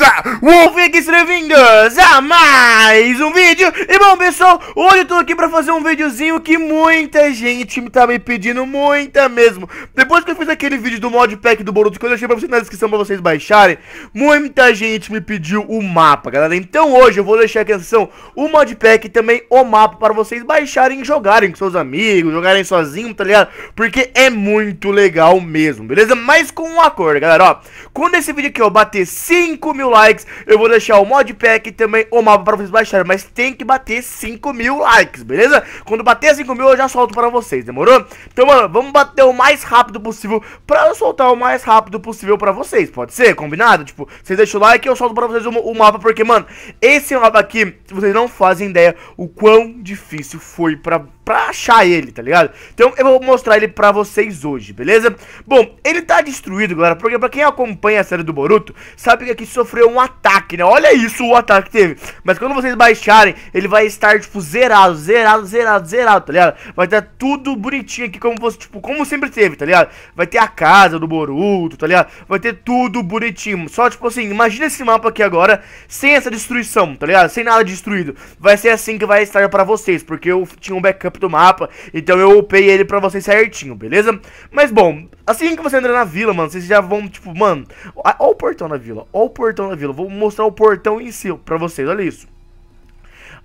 beleza? Wolfix vindos a mais um vídeo E bom pessoal, hoje eu tô aqui pra fazer um videozinho que muita gente me tava tá pedindo, muita mesmo Depois que eu fiz aquele vídeo do modpack do Boruto que eu deixei pra vocês na descrição pra vocês baixarem Muita gente me pediu o mapa, galera Então hoje eu vou deixar aqui na descrição o modpack e também o mapa para vocês baixarem e jogarem com seus amigos Jogarem sozinho, tá ligado? Porque é muito legal mesmo, beleza? Mas com um acordo, galera, ó Quando esse vídeo aqui, ó, bater 5 mil likes, eu vou deixar o modpack e também o mapa pra vocês baixarem. Mas tem que bater 5 mil likes, beleza? Quando bater 5 mil eu já solto pra vocês, demorou? Então, mano, vamos bater o mais rápido possível pra eu soltar o mais rápido possível pra vocês, pode ser? Combinado? Tipo, vocês deixam o like e eu solto pra vocês o, o mapa, porque, mano, esse mapa aqui, vocês não fazem ideia o quão difícil foi pra pra achar ele, tá ligado? Então eu vou mostrar ele pra vocês hoje, beleza? Bom, ele tá destruído, galera, porque pra quem acompanha a série do Boruto, sabe que aqui sofreu um ataque, né? Olha isso, o ataque que teve. Mas quando vocês baixarem, ele vai estar, tipo, zerado, zerado, zerado, zerado, tá ligado? Vai estar tá tudo bonitinho aqui, como você, tipo, como sempre teve, tá ligado? Vai ter a casa do Boruto, tá ligado? Vai ter tudo bonitinho. Só, tipo assim, imagina esse mapa aqui agora, sem essa destruição, tá ligado? Sem nada destruído. Vai ser assim que vai estar pra vocês, porque eu tinha um backup backup do mapa. Então eu upei ele pra vocês certinho, beleza? Mas bom, assim que você entra na vila, mano, vocês já vão, tipo, mano... Ó o portão da vila, ó o portão da vila. Vou mostrar o portão em si pra vocês, olha isso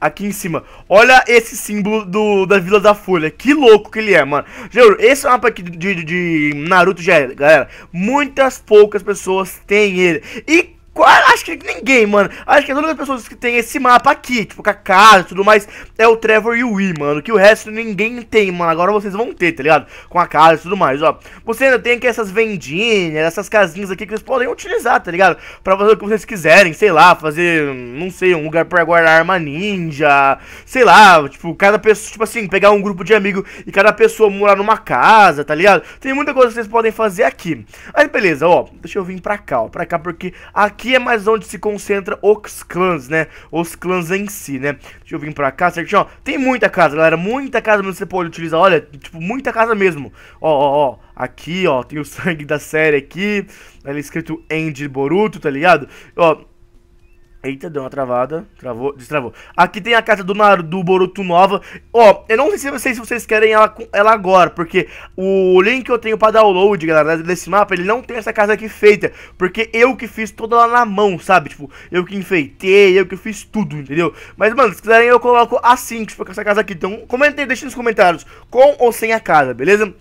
aqui em cima. Olha esse símbolo do, da Vila da Folha. Que louco que ele é, mano. Juro, esse mapa aqui de, de, de Naruto já é, galera. Muitas poucas pessoas têm ele. E acho que ninguém, mano. Acho que as únicas pessoas que tem esse mapa aqui, tipo, com a casa e tudo mais, é o Trevor e o Wii, mano. Que o resto ninguém tem, mano. Agora vocês vão ter, tá ligado? Com a casa e tudo mais, ó. Você ainda tem aqui essas vendinhas, essas casinhas aqui que vocês podem utilizar, tá ligado? Pra fazer o que vocês quiserem, sei lá, fazer, não sei, um lugar pra guardar arma ninja, sei lá, tipo, cada pessoa, tipo assim, pegar um grupo de amigo e cada pessoa morar numa casa, tá ligado? Tem muita coisa que vocês podem fazer aqui. Aí, beleza, ó, deixa eu vir pra cá, ó, pra cá, porque aqui Aqui é mais onde se concentra os clãs, né? Os clãs em si, né? Deixa eu vir pra cá, certinho, ó. Tem muita casa, galera. Muita casa mesmo você pode utilizar. Olha, tipo, muita casa mesmo. Ó, ó, ó. Aqui, ó, tem o sangue da série aqui. Tá ali escrito End Boruto, tá ligado? Ó, Eita, deu uma travada. Travou, destravou. Aqui tem a carta do Naruto, do Boruto nova. Ó, eu não sei se vocês, se vocês querem ela, ela agora, porque o link que eu tenho pra download, galera, desse mapa, ele não tem essa casa aqui feita. Porque eu que fiz toda lá na mão, sabe? Tipo, eu que enfeitei, eu que fiz tudo, entendeu? Mas, mano, se quiserem eu coloco assim, tipo, essa casa aqui. Então, comentem, deixem nos comentários, com ou sem a casa, beleza?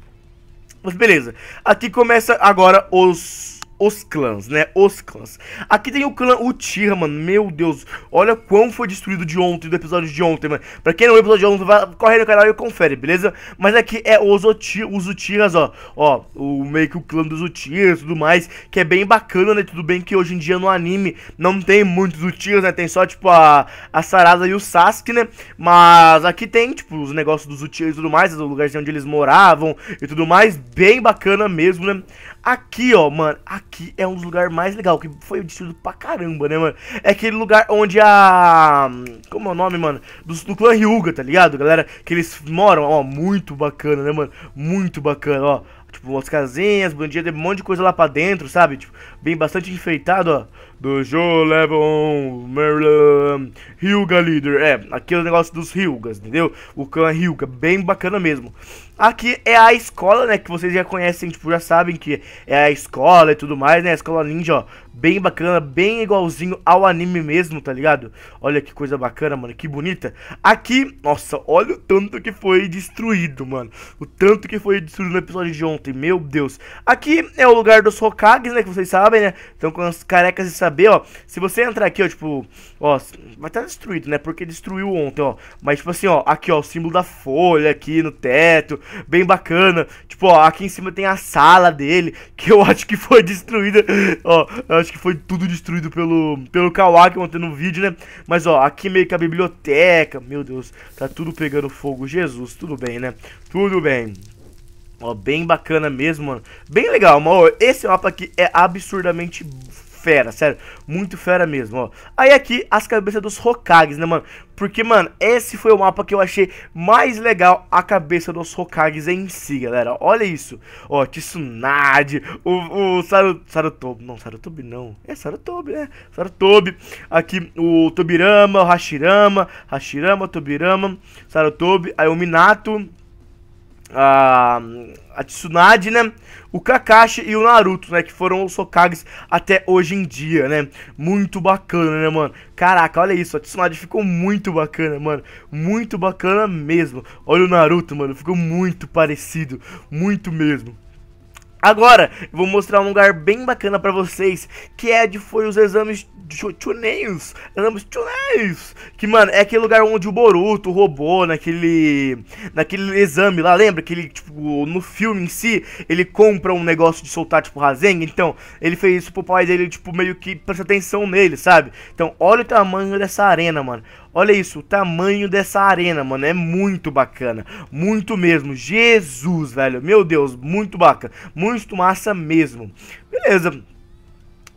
Mas beleza, aqui começa agora os os clãs, né? Os clãs. Aqui tem o clã Uchiha, mano. Meu Deus. Olha quão foi destruído de ontem, do episódio de ontem, mano. Pra quem não viu o episódio de ontem, vai, corre no canal e confere, beleza? Mas aqui é os, Uchi, os Uchihas, ó. Ó, o, meio que o clã dos Uchihas e tudo mais. Que é bem bacana, né? Tudo bem que hoje em dia no anime não tem muitos Uchihas, né? Tem só, tipo, a, a Sarada e o Sasuke, né? Mas aqui tem, tipo, os negócios dos Uchihas e tudo mais. O lugares onde eles moravam e tudo mais. Bem bacana mesmo, né? Aqui, ó, mano, aqui é um dos lugares mais legais, que foi destruído pra caramba, né, mano? É aquele lugar onde a... como é o nome, mano? Do, do clã Ryuga, tá ligado, galera? Que eles moram, ó, muito bacana, né, mano? Muito bacana, ó. Tipo, umas casinhas, tem um monte de coisa lá pra dentro, sabe? Tipo, bem bastante enfeitado, ó do Joe Levon Merlin Hyuga Leader. É, aqui é o negócio dos Hyugas, entendeu? O clã Hyuga, bem bacana mesmo. Aqui é a escola, né, que vocês já conhecem, tipo, já sabem que é a escola e tudo mais, né? A escola ninja, ó, bem bacana, bem igualzinho ao anime mesmo, tá ligado? Olha que coisa bacana, mano, que bonita. Aqui, nossa, olha o tanto que foi destruído, mano. O tanto que foi destruído no episódio de ontem, meu Deus. Aqui é o lugar dos Hokages, né, que vocês sabem, né? Então com as carecas e saber, ó. Se você entrar aqui, ó, tipo, ó, vai estar tá destruído, né? Porque destruiu ontem, ó. Mas, tipo assim, ó, aqui, ó, o símbolo da folha aqui no teto, bem bacana. Tipo, ó, aqui em cima tem a sala dele, que eu acho que foi destruída, ó. Eu acho que foi tudo destruído pelo, pelo Kawaki ontem no vídeo, né? Mas, ó, aqui meio que a biblioteca, meu Deus, tá tudo pegando fogo. Jesus, tudo bem, né? Tudo bem. Ó, bem bacana mesmo, mano. Bem legal, mano. Esse mapa aqui é absurdamente fera, sério. Muito fera mesmo, ó. Aí aqui, as cabeças dos Hokages, né, mano? Porque, mano, esse foi o mapa que eu achei mais legal, a cabeça dos Hokages em si, galera. Olha isso. Ó, Tsunade, o, o Saru, Sarutobi, não, Sarutobi não. É Sarutobi, né? Sarutobi. Aqui o Tobirama, o Hashirama, Hashirama, Tobirama, Sarutobi, aí o Minato a, a Tsunade, né? O Kakashi e o Naruto, né? Que foram os Hokages até hoje em dia, né? Muito bacana, né, mano? Caraca, olha isso. A Tsunade ficou muito bacana, mano. Muito bacana mesmo. Olha o Naruto, mano. Ficou muito parecido. Muito mesmo. Agora, eu vou mostrar um lugar bem bacana pra vocês, que é de foi os exames Chuneis, ambos Chuneis, que mano, é aquele lugar onde o Boruto roubou naquele naquele exame lá, lembra que ele tipo no filme em si, ele compra um negócio de soltar tipo razeng então ele fez isso pro pai dele, tipo meio que presta atenção nele, sabe? Então, olha o tamanho dessa arena, mano. Olha isso, o tamanho dessa arena, mano, é muito bacana, muito mesmo. Jesus, velho, meu Deus, muito bacana, muito massa mesmo. Beleza.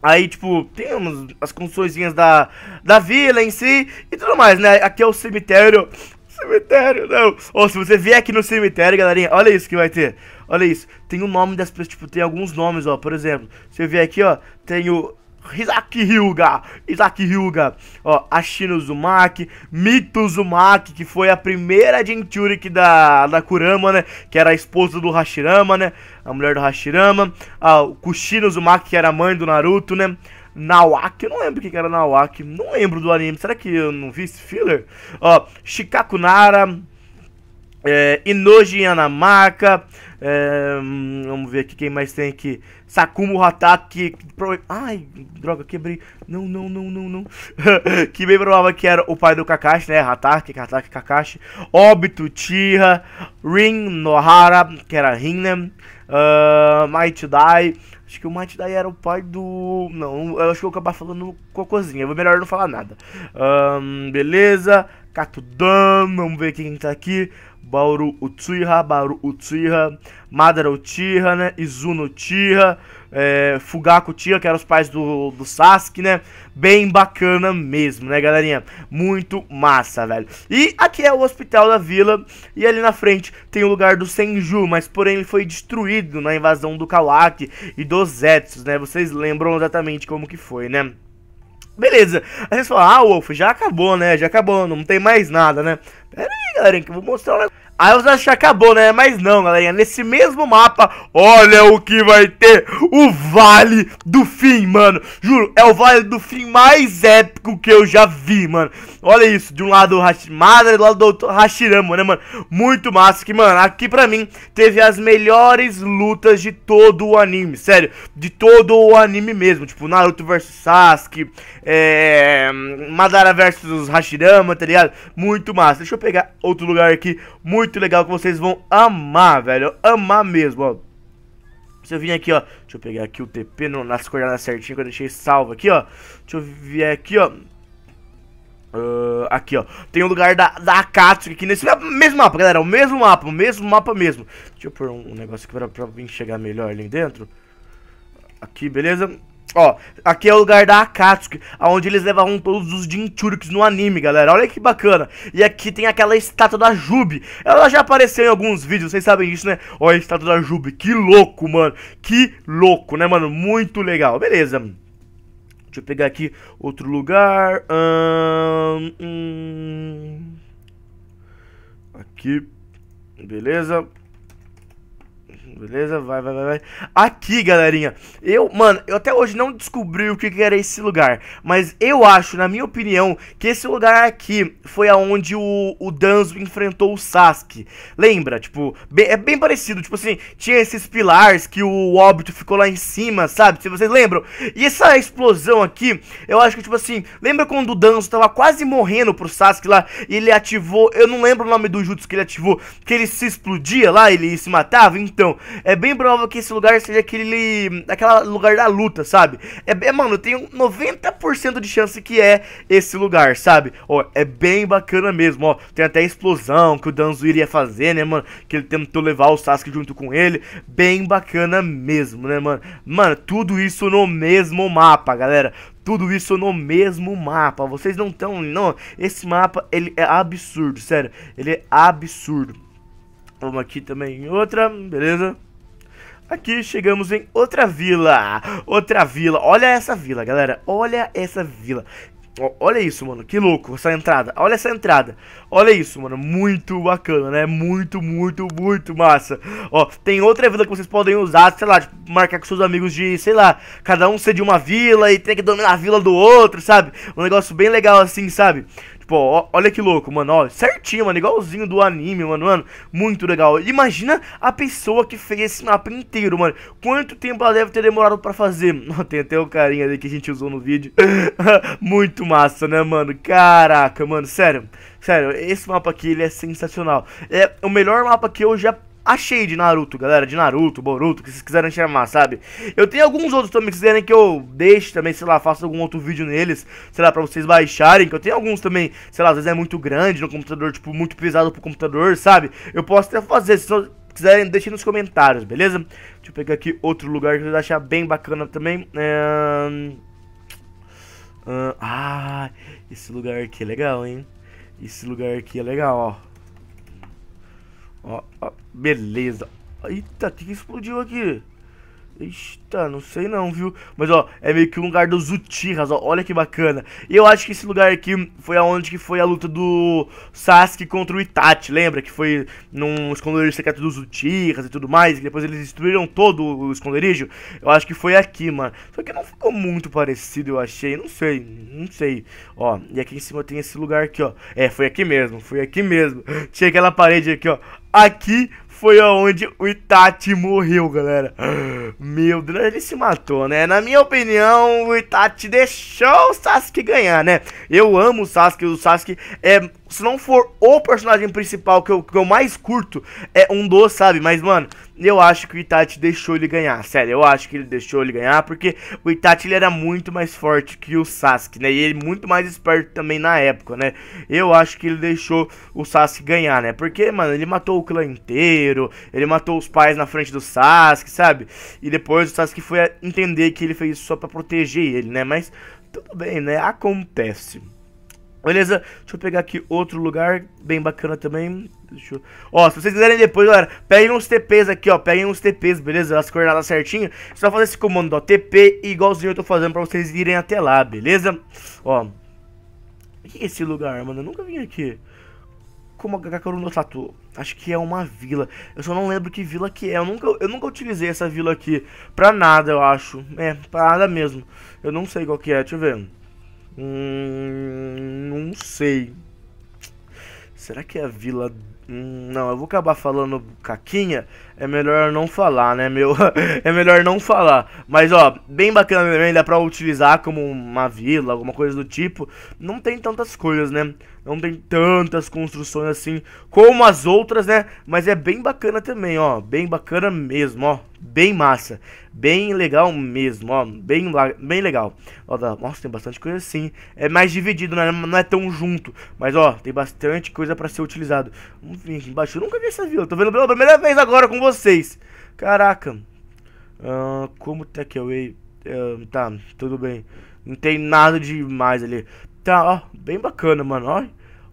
Aí, tipo, temos as construções da, da vila em si e tudo mais, né? Aqui é o cemitério. Cemitério, não. Ou se você vier aqui no cemitério, galerinha, olha isso que vai ter. Olha isso. Tem o nome das pessoas, tipo, tem alguns nomes, ó. Por exemplo, se eu vier aqui, ó, tem o Isaac Hyuga, Isaac Hyuga, ó, Ashino Zumaki, Mito Zumaki, que foi a primeira Jinchuriki da, da Kurama, né, que era a esposa do Hashirama, né, a mulher do Hashirama, ah, o Kushino Zumaki, que era a mãe do Naruto, né, Nawaki, eu não lembro o que era Nawaki, não lembro do anime, será que eu não vi esse filler? Ó, Shikakunara, é, Inoji Yanamaka, é, vamos ver aqui quem mais tem aqui. Sakumo Hatake. Pro... Ai, droga, quebrei. Não, não, não, não, não. que bem provável que era o pai do Kakashi, né? Hatake, Hatake, Kakashi. Obito, tira Rin, Nohara, que era Rinna. Né? Uh, Might Die. Acho que o Might Die era o pai do... Não, eu acho que tá eu vou acabar falando cocôzinha. Vou melhor não falar nada. Um, beleza. Katudan, vamos ver quem tá aqui. Bauru Utsuiha, Baru Utsuiha, Madara Uchiha, né? Izuno Uchiha, é, Fugaku Uchiha, que eram os pais do, do Sasuke, né? Bem bacana mesmo, né, galerinha? Muito massa, velho. E aqui é o Hospital da Vila, e ali na frente tem o lugar do Senju, mas porém ele foi destruído na invasão do Kawaki e dos Zetsus, né? Vocês lembram exatamente como que foi, né? beleza. Aí você fala, ah, Wolf, já acabou, né? Já acabou, não tem mais nada, né? Pera aí, galera, que eu vou mostrar um negócio. Aí você acha que acabou, né? Mas não, galerinha. Nesse mesmo mapa, olha o que vai ter. O Vale do Fim, mano. Juro, é o Vale do Fim mais épico que eu já vi, mano. Olha isso. De um lado o Madara, do lado do outro Hashirama, né, mano? Muito massa. Que, mano, aqui pra mim teve as melhores lutas de todo o anime. Sério, de todo o anime mesmo. Tipo, Naruto vs Sasuke, é... Madara vs Hashirama, tá ligado? Muito massa. Deixa eu pegar outro lugar aqui. Muito muito legal que vocês vão amar, velho. Amar mesmo, ó. Se eu vim aqui, ó. Deixa eu pegar aqui o TP no, nas coordenadas certinho que eu deixei salvo aqui, ó. Deixa eu vir aqui, ó. Uh, aqui, ó. Tem o um lugar da, da Akatsuki aqui nesse mesmo mapa, galera. O mesmo mapa, o mesmo mapa mesmo. Deixa eu pôr um, um negócio aqui pra, pra enxergar melhor ali dentro. Aqui, beleza? Ó, aqui é o lugar da Akatsuki, onde eles levavam todos os Jinchuriks no anime, galera. Olha que bacana. E aqui tem aquela estátua da Jubi. Ela já apareceu em alguns vídeos, vocês sabem disso, né? Ó, a estátua da Jubi. Que louco, mano. Que louco, né, mano? Muito legal. Beleza. Deixa eu pegar aqui outro lugar. Hum, hum. Aqui. Beleza. Beleza? Vai, vai, vai, vai. Aqui, galerinha. Eu, mano, eu até hoje não descobri o que, que era esse lugar. Mas eu acho, na minha opinião, que esse lugar aqui foi aonde o, o Danzo enfrentou o Sasuke. Lembra? Tipo, bem, é bem parecido. Tipo assim, tinha esses pilares que o óbito ficou lá em cima, sabe? Se vocês lembram. E essa explosão aqui, eu acho que, tipo assim, lembra quando o Danzo tava quase morrendo pro Sasuke lá e ele ativou. Eu não lembro o nome do jutsu que ele ativou, que ele se explodia lá, ele se matava? Então. É bem provável que esse lugar seja aquele. aquela lugar da luta, sabe? É, é mano, eu tenho 90% de chance que é esse lugar, sabe? Ó, é bem bacana mesmo, ó. Tem até a explosão que o Danzo iria fazer, né, mano? Que ele tentou levar o Sasuke junto com ele. Bem bacana mesmo, né, mano? Mano, tudo isso no mesmo mapa, galera tudo isso no mesmo mapa. Vocês não estão, não. Esse mapa ele é absurdo, sério. Ele é absurdo. Vamos aqui também em outra, beleza? Aqui chegamos em outra vila, outra vila, olha essa vila, galera, olha essa vila. Olha isso, mano, que louco essa entrada, olha essa entrada, olha isso, mano, muito bacana, né, muito, muito, muito massa Ó, tem outra vila que vocês podem usar, sei lá, tipo, marcar com seus amigos de, sei lá, cada um ser de uma vila e tem que dominar a vila do outro, sabe Um negócio bem legal assim, sabe Tipo, ó, olha que louco, mano, ó, certinho, mano, igualzinho do anime, mano, mano, muito legal. Imagina a pessoa que fez esse mapa inteiro, mano, quanto tempo ela deve ter demorado pra fazer. Tem até o carinha ali que a gente usou no vídeo. muito massa, né, mano, caraca, mano, sério, sério, esse mapa aqui, ele é sensacional. É o melhor mapa que eu já achei de Naruto, galera, de Naruto, Boruto, que vocês quiserem chamar, sabe? Eu tenho alguns outros também que quiserem que eu deixe também, sei lá, faça algum outro vídeo neles, sei lá, pra vocês baixarem, que eu tenho alguns também, sei lá, às vezes é muito grande no computador, tipo, muito pesado pro computador, sabe? Eu posso até fazer, se vocês quiserem, deixem nos comentários, beleza? Deixa eu pegar aqui outro lugar que vocês achar bem bacana também, é... Ah, esse lugar aqui é legal, hein? Esse lugar aqui é legal, ó. Ó, ó, beleza. Eita, o que explodiu aqui? Eita, não sei não, viu? Mas, ó, é meio que um lugar dos Uchihas, ó. Olha que bacana. E eu acho que esse lugar aqui foi aonde que foi a luta do Sasuke contra o Itachi, lembra? Que foi num esconderijo secreto dos Uchihas e tudo mais. Que depois eles destruíram todo o esconderijo. Eu acho que foi aqui, mano. Só que não ficou muito parecido, eu achei. Não sei, não sei. Ó, e aqui em cima tem esse lugar aqui, ó. É, foi aqui mesmo, foi aqui mesmo. Tinha aquela parede aqui, ó. Aqui foi aonde o Itati morreu, galera. Meu Deus, ele se matou, né? Na minha opinião, o Itati deixou o Sasuke ganhar, né? Eu amo o Sasuke, o Sasuke é se não for o personagem principal que eu, que eu mais curto, é um dos, sabe? Mas, mano, eu acho que o Itachi deixou ele ganhar, sério. Eu acho que ele deixou ele ganhar, porque o Itachi ele era muito mais forte que o Sasuke, né? E ele muito mais esperto também na época, né? Eu acho que ele deixou o Sasuke ganhar, né? Porque, mano, ele matou o clã inteiro, ele matou os pais na frente do Sasuke, sabe? E depois o Sasuke foi entender que ele fez isso só pra proteger ele, né? Mas tudo bem, né? Acontece. Beleza? Deixa eu pegar aqui outro lugar bem bacana também. Deixa eu... Ó, se vocês quiserem depois, galera, peguem uns TPs aqui, ó. Peguem uns TPs, beleza? As coordenadas certinho. É só fazer esse comando, ó. TP igualzinho eu tô fazendo pra vocês irem até lá, beleza? Ó. O que é esse lugar, mano? Eu nunca vim aqui. Como Gakaru no Tatu. Acho que é uma vila. Eu só não lembro que vila que é. Eu nunca, eu nunca utilizei essa vila aqui pra nada, eu acho. É, pra nada mesmo. Eu não sei qual que é. Deixa eu ver. Hum, não sei. Será que é a vila... Hum, não, eu vou acabar falando caquinha. É melhor não falar, né, meu? é melhor não falar. Mas, ó, bem bacana também. Dá pra utilizar como uma vila, alguma coisa do tipo. Não tem tantas coisas, né? não tem tantas construções assim como as outras, né? Mas é bem bacana também, ó. Bem bacana mesmo, ó. Bem massa. Bem legal mesmo, ó. Bem, bem legal. Ó, tá, nossa, tem bastante coisa assim. É mais dividido, né? Não é tão junto. Mas, ó, tem bastante coisa pra ser utilizado. Vamos ver aqui embaixo. Eu nunca vi essa vila. Tô vendo pela primeira vez agora com vocês. Caraca. Uh, como takeaway... Tá é uh, ah, tá, tudo bem. Não tem nada demais ali. Tá, ó, bem bacana, mano, ó.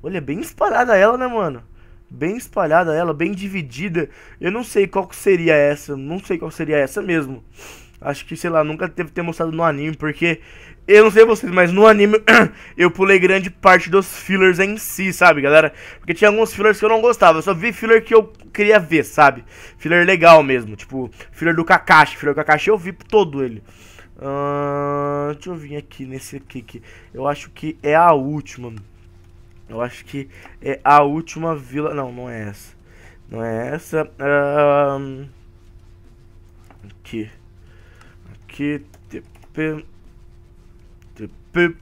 Olha, bem espalhada ela, né, mano? Bem espalhada ela, bem dividida. Eu não sei qual seria essa, não sei qual seria essa mesmo. Acho que, sei lá, nunca teve ter mostrado no anime, porque... Eu não sei vocês, mas no anime eu pulei grande parte dos fillers em si, sabe, galera? Porque tinha alguns fillers que eu não gostava, eu só vi filler que eu queria ver, sabe? Filler legal mesmo, tipo, filler do Kakashi. Filler do Kakashi eu vi todo ele. Uh, deixa eu vir aqui nesse aqui que eu acho que é a última. Eu acho que é a última vila. Não, não é essa. Não é essa. Uh, aqui. Aqui. TP. TP.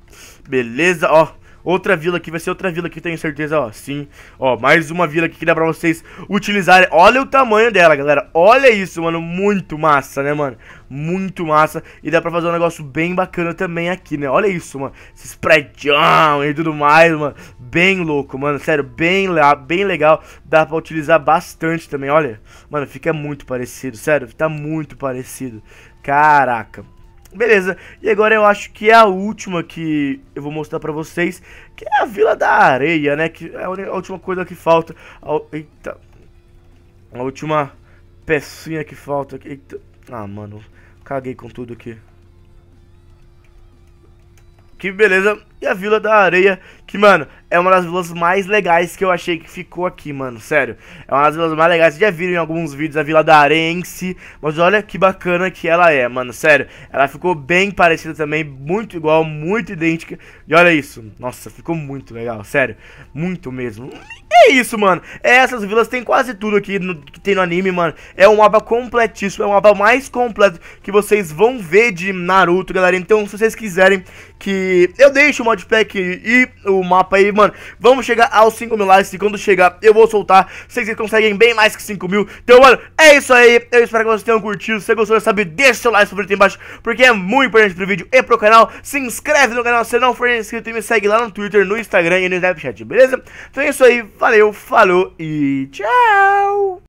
Beleza, ó. Outra vila aqui, vai ser outra vila que tenho certeza, ó, sim. Ó, mais uma vila aqui que dá pra vocês utilizarem. Olha o tamanho dela, galera. Olha isso, mano, muito massa, né, mano? Muito massa. E dá pra fazer um negócio bem bacana também aqui, né? Olha isso, mano. Esses prédios e tudo mais, mano. Bem louco, mano, sério, bem, bem legal. Dá pra utilizar bastante também, olha. Mano, fica muito parecido, sério, tá muito parecido. Caraca. Beleza, e agora eu acho que é a última que eu vou mostrar pra vocês, que é a Vila da Areia, né? Que é a última coisa que falta. A, eita. A última pecinha que falta. Eita. Ah, mano, caguei com tudo aqui. Que beleza. E a Vila da Areia, que, mano, é uma das vilas mais legais que eu achei que ficou aqui, mano. Sério. É uma das vilas mais legais. Vocês já viram em alguns vídeos a Vila da Areia em si. Mas olha que bacana que ela é, mano. Sério. Ela ficou bem parecida também. Muito igual, muito idêntica. E olha isso. Nossa, ficou muito legal. Sério. Muito mesmo é isso, mano. É, essas vilas tem quase tudo aqui no, que tem no anime, mano. É um mapa completíssimo, é um mapa mais completo que vocês vão ver de Naruto, galera. Então, se vocês quiserem que eu deixe o modpack e o mapa aí, mano, vamos chegar aos 5 mil likes. E quando chegar, eu vou soltar. Vocês conseguem bem mais que 5 mil. Então, mano, é isso aí. Eu espero que vocês tenham curtido. Se você gostou, já sabe, deixa seu like favorito aí embaixo, porque é muito importante pro vídeo e pro canal. Se inscreve no canal se não for inscrito e me segue lá no Twitter, no Instagram e no Snapchat, beleza? Então é isso aí, valeu. Valeu, falou e tchau!